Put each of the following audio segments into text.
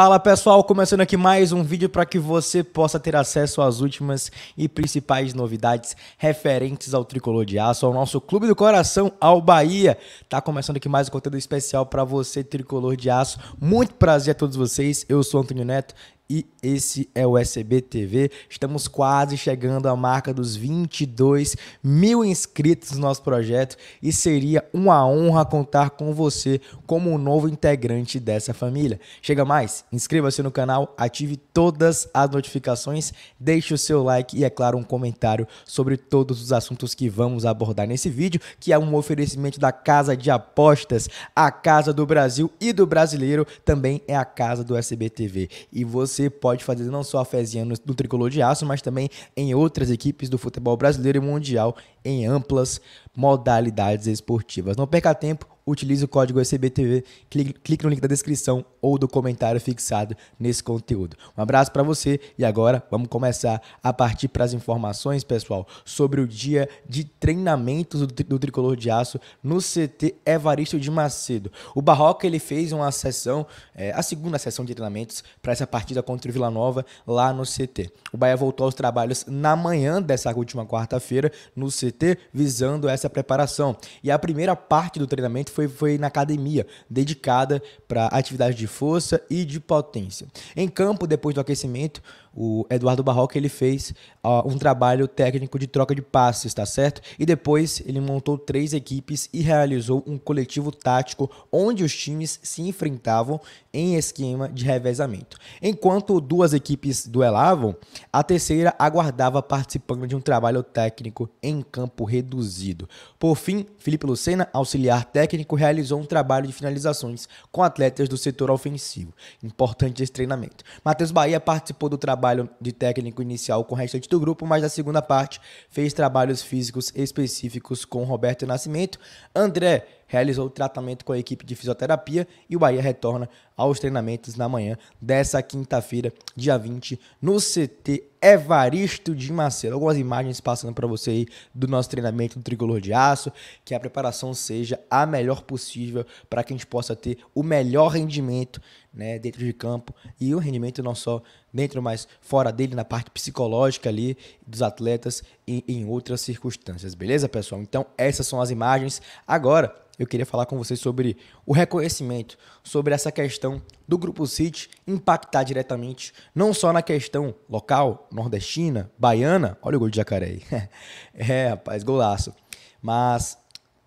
Fala pessoal, começando aqui mais um vídeo para que você possa ter acesso às últimas e principais novidades referentes ao Tricolor de Aço, ao nosso clube do coração, ao Bahia. Tá começando aqui mais um conteúdo especial para você, Tricolor de Aço. Muito prazer a todos vocês. Eu sou Antônio Neto e esse é o SB TV. Estamos quase chegando à marca dos 22 mil inscritos no nosso projeto e seria uma honra contar com você como um novo integrante dessa família. Chega mais, inscreva-se no canal, ative todas as notificações, deixe o seu like e, é claro, um comentário sobre todos os assuntos que vamos abordar nesse vídeo, que é um oferecimento da Casa de Apostas, a Casa do Brasil e do Brasileiro, também é a Casa do SBTV E você você pode fazer não só a fezinha no, no tricolor de aço, mas também em outras equipes do futebol brasileiro e mundial em amplas modalidades esportivas. Não perca tempo, utilize o código ECBTV, clique, clique no link da descrição ou do comentário fixado nesse conteúdo. Um abraço para você e agora vamos começar a partir para as informações, pessoal, sobre o dia de treinamentos do, do Tricolor de Aço no CT Evaristo de Macedo. O Barroca ele fez uma sessão, é, a segunda sessão de treinamentos para essa partida contra o Vila Nova lá no CT. O Bahia voltou aos trabalhos na manhã dessa última quarta-feira no CT, visando essa preparação. E a primeira parte do treinamento foi, foi na academia, dedicada para atividade de força e de potência. Em campo, depois do aquecimento, o Eduardo Barroca ele fez uh, um trabalho técnico de troca de passes, tá certo? E depois ele montou três equipes e realizou um coletivo tático onde os times se enfrentavam em esquema de revezamento. Enquanto duas equipes duelavam, a terceira aguardava participando de um trabalho técnico em campo reduzido. Por fim, Felipe Lucena, auxiliar técnico, realizou um trabalho de finalizações com atletas do setor ofensivo. Importante esse treinamento. Matheus Bahia participou do trabalho trabalho de técnico inicial com o restante do grupo, mas na segunda parte fez trabalhos físicos específicos com Roberto Nascimento. André realizou o tratamento com a equipe de fisioterapia e o Bahia retorna aos treinamentos na manhã dessa quinta-feira, dia 20, no CT Evaristo de Macedo. Algumas imagens passando para você aí do nosso treinamento do tricolor de aço, que a preparação seja a melhor possível para que a gente possa ter o melhor rendimento né, dentro de campo e o rendimento não só dentro, mas fora dele, na parte psicológica ali dos atletas e em outras circunstâncias, beleza, pessoal? Então, essas são as imagens. Agora, eu queria falar com vocês sobre o reconhecimento, sobre essa questão do Grupo City impactar diretamente, não só na questão local, nordestina, baiana, olha o gol de jacaré aí. é, rapaz, golaço. Mas,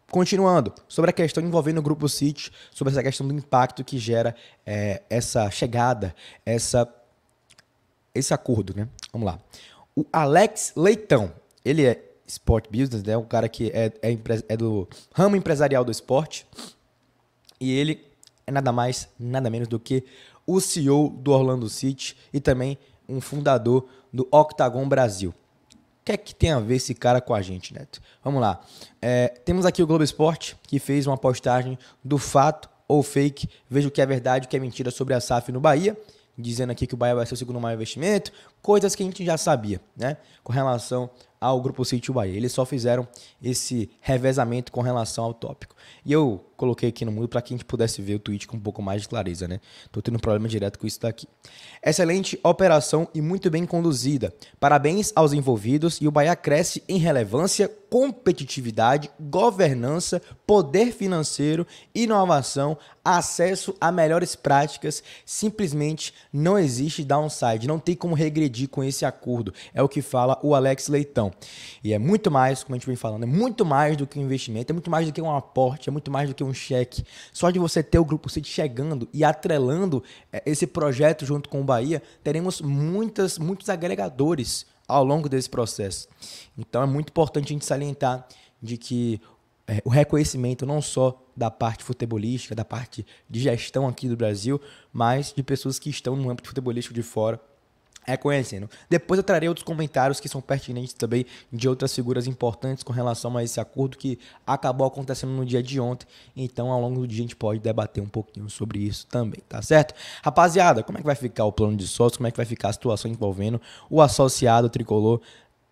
continuando, sobre a questão envolvendo o Grupo City, sobre essa questão do impacto que gera é, essa chegada, essa, esse acordo, né? Vamos lá. O Alex Leitão, ele é sport business, né? Um cara que é, é, é do ramo empresarial do esporte. E ele é nada mais, nada menos do que o CEO do Orlando City e também um fundador do Octagon Brasil. O que é que tem a ver esse cara com a gente, Neto? Vamos lá. É, temos aqui o Globo Esporte, que fez uma postagem do fato ou fake, veja o que é verdade, o que é mentira sobre a SAF no Bahia, dizendo aqui que o Bahia vai ser o segundo maior investimento, coisas que a gente já sabia, né? Com relação ao grupo Sítio Bahia. Eles só fizeram esse revezamento com relação ao tópico. E eu coloquei aqui no mundo para quem pudesse ver o tweet com um pouco mais de clareza, né? Tô tendo um problema direto com isso daqui. Excelente operação e muito bem conduzida. Parabéns aos envolvidos e o Bahia cresce em relevância, competitividade, governança, poder financeiro, inovação, acesso a melhores práticas. Simplesmente não existe downside, não tem como regredir com esse acordo. É o que fala o Alex Leitão. E é muito mais, como a gente vem falando, é muito mais do que um investimento, é muito mais do que um aporte, é muito mais do que um cheque. Só de você ter o Grupo City chegando e atrelando é, esse projeto junto com o Bahia, teremos muitas, muitos agregadores ao longo desse processo. Então é muito importante a gente salientar de que é, o reconhecimento não só da parte futebolística, da parte de gestão aqui do Brasil, mas de pessoas que estão no âmbito futebolístico de fora é conhecendo. Depois eu trarei outros comentários que são pertinentes também de outras figuras importantes com relação a esse acordo que acabou acontecendo no dia de ontem. Então, ao longo do dia, a gente pode debater um pouquinho sobre isso também, tá certo? Rapaziada, como é que vai ficar o plano de sócio? Como é que vai ficar a situação envolvendo o associado tricolor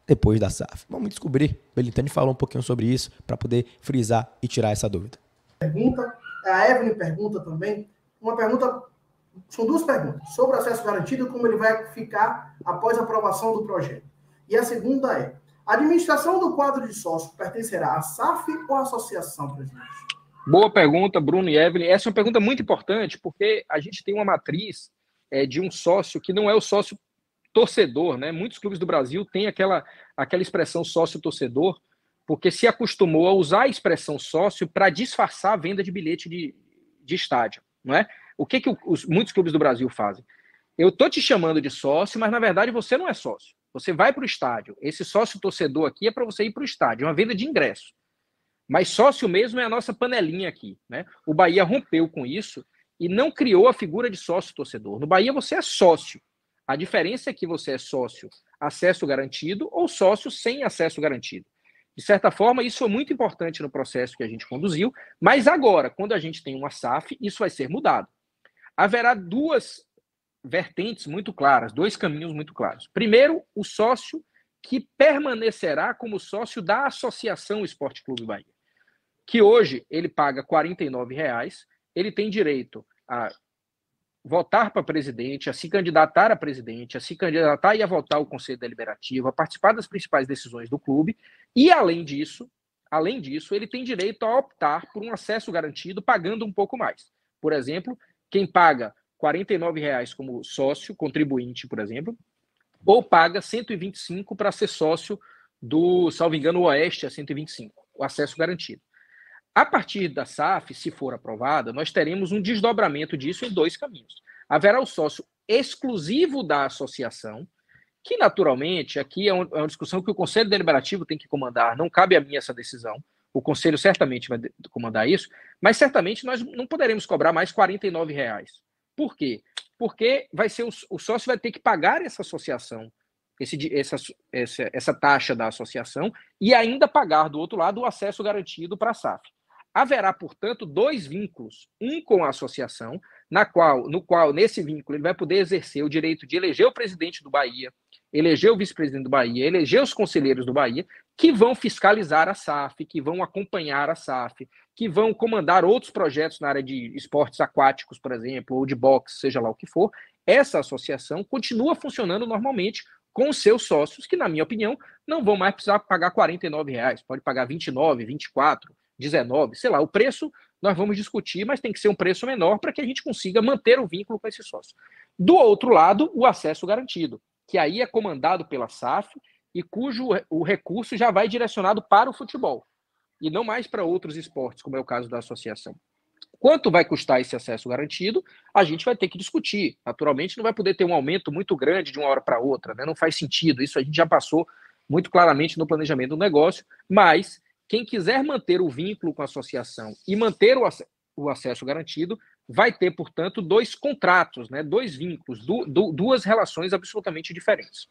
depois da SAF? Vamos descobrir. Belintani falou um pouquinho sobre isso para poder frisar e tirar essa dúvida. Pergunta, a Evelyn pergunta também, uma pergunta são duas perguntas. Sobre o acesso garantido, como ele vai ficar após a aprovação do projeto. E a segunda é, a administração do quadro de sócios pertencerá à SAF ou à associação, presidente? Boa pergunta, Bruno e Evelyn. Essa é uma pergunta muito importante, porque a gente tem uma matriz é, de um sócio que não é o sócio torcedor, né? Muitos clubes do Brasil têm aquela, aquela expressão sócio-torcedor, porque se acostumou a usar a expressão sócio para disfarçar a venda de bilhete de, de estádio, não é? O que, que os, muitos clubes do Brasil fazem? Eu tô te chamando de sócio, mas na verdade você não é sócio. Você vai para o estádio. Esse sócio torcedor aqui é para você ir para o estádio, é uma venda de ingresso. Mas sócio mesmo é a nossa panelinha aqui. Né? O Bahia rompeu com isso e não criou a figura de sócio torcedor. No Bahia você é sócio. A diferença é que você é sócio acesso garantido ou sócio sem acesso garantido. De certa forma, isso foi muito importante no processo que a gente conduziu, mas agora, quando a gente tem uma SAF, isso vai ser mudado haverá duas vertentes muito claras, dois caminhos muito claros. Primeiro, o sócio que permanecerá como sócio da Associação Esporte Clube Bahia, que hoje ele paga R$ reais, ele tem direito a votar para presidente, a se candidatar a presidente, a se candidatar e a votar o Conselho Deliberativo, a participar das principais decisões do clube, e além disso, além disso, ele tem direito a optar por um acesso garantido pagando um pouco mais. Por exemplo, quem paga R$ reais como sócio, contribuinte, por exemplo, ou paga 125 para ser sócio do, salvo engano, Oeste a R$ 125, o acesso garantido. A partir da SAF, se for aprovada, nós teremos um desdobramento disso em dois caminhos. Haverá o sócio exclusivo da associação, que naturalmente, aqui é, é uma discussão que o Conselho Deliberativo tem que comandar, não cabe a mim essa decisão, o Conselho certamente vai comandar isso, mas certamente nós não poderemos cobrar mais R$ reais. Por quê? Porque vai ser o, o, sócio vai ter que pagar essa associação, esse, essa, essa, essa taxa da associação, e ainda pagar do outro lado o acesso garantido para a SAF. Haverá, portanto, dois vínculos, um com a associação, na qual, no qual, nesse vínculo, ele vai poder exercer o direito de eleger o presidente do Bahia, eleger o vice-presidente do Bahia, eleger os conselheiros do Bahia, que vão fiscalizar a SAF, que vão acompanhar a SAF, que vão comandar outros projetos na área de esportes aquáticos, por exemplo, ou de boxe, seja lá o que for, essa associação continua funcionando normalmente com seus sócios, que, na minha opinião, não vão mais precisar pagar R$ reais, pode pagar R$ 29, 24, 19, sei lá, o preço nós vamos discutir, mas tem que ser um preço menor para que a gente consiga manter o vínculo com esse sócio. Do outro lado, o acesso garantido, que aí é comandado pela SAF e cujo o recurso já vai direcionado para o futebol e não mais para outros esportes, como é o caso da associação. Quanto vai custar esse acesso garantido? A gente vai ter que discutir. Naturalmente, não vai poder ter um aumento muito grande de uma hora para outra, né? não faz sentido. Isso a gente já passou muito claramente no planejamento do negócio. Mas quem quiser manter o vínculo com a associação e manter o, ac o acesso garantido, vai ter, portanto, dois contratos, né? dois vínculos, du du duas relações absolutamente diferentes.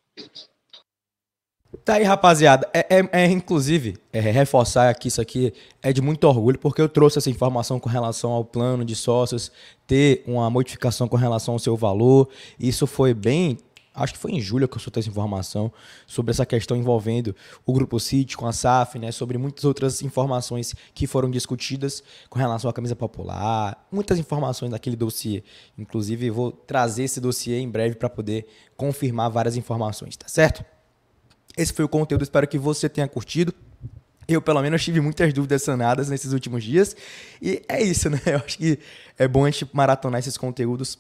Tá aí, rapaziada. É, é, é inclusive, é, reforçar aqui isso aqui é de muito orgulho, porque eu trouxe essa informação com relação ao plano de sócios, ter uma modificação com relação ao seu valor. Isso foi bem. Acho que foi em julho que eu soltei essa informação sobre essa questão envolvendo o Grupo City com a SAF, né? Sobre muitas outras informações que foram discutidas com relação à camisa popular, muitas informações daquele dossiê. Inclusive, vou trazer esse dossiê em breve para poder confirmar várias informações, tá certo? Esse foi o conteúdo, espero que você tenha curtido. Eu, pelo menos, tive muitas dúvidas sanadas nesses últimos dias. E é isso, né? Eu acho que é bom a gente maratonar esses conteúdos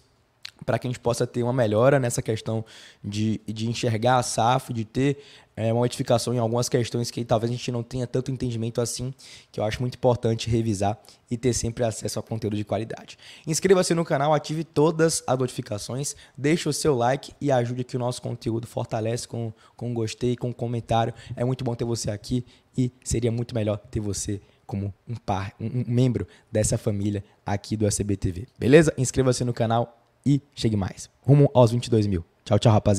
para que a gente possa ter uma melhora nessa questão de, de enxergar a SAF, de ter é, uma modificação em algumas questões que talvez a gente não tenha tanto entendimento assim, que eu acho muito importante revisar e ter sempre acesso a conteúdo de qualidade. Inscreva-se no canal, ative todas as notificações, deixe o seu like e ajude que o nosso conteúdo fortalece com, com gostei, com comentário. É muito bom ter você aqui e seria muito melhor ter você como um, par, um, um membro dessa família aqui do SBTV. Beleza? Inscreva-se no canal, e chegue mais. Rumo aos 22 mil. Tchau, tchau, rapaziada.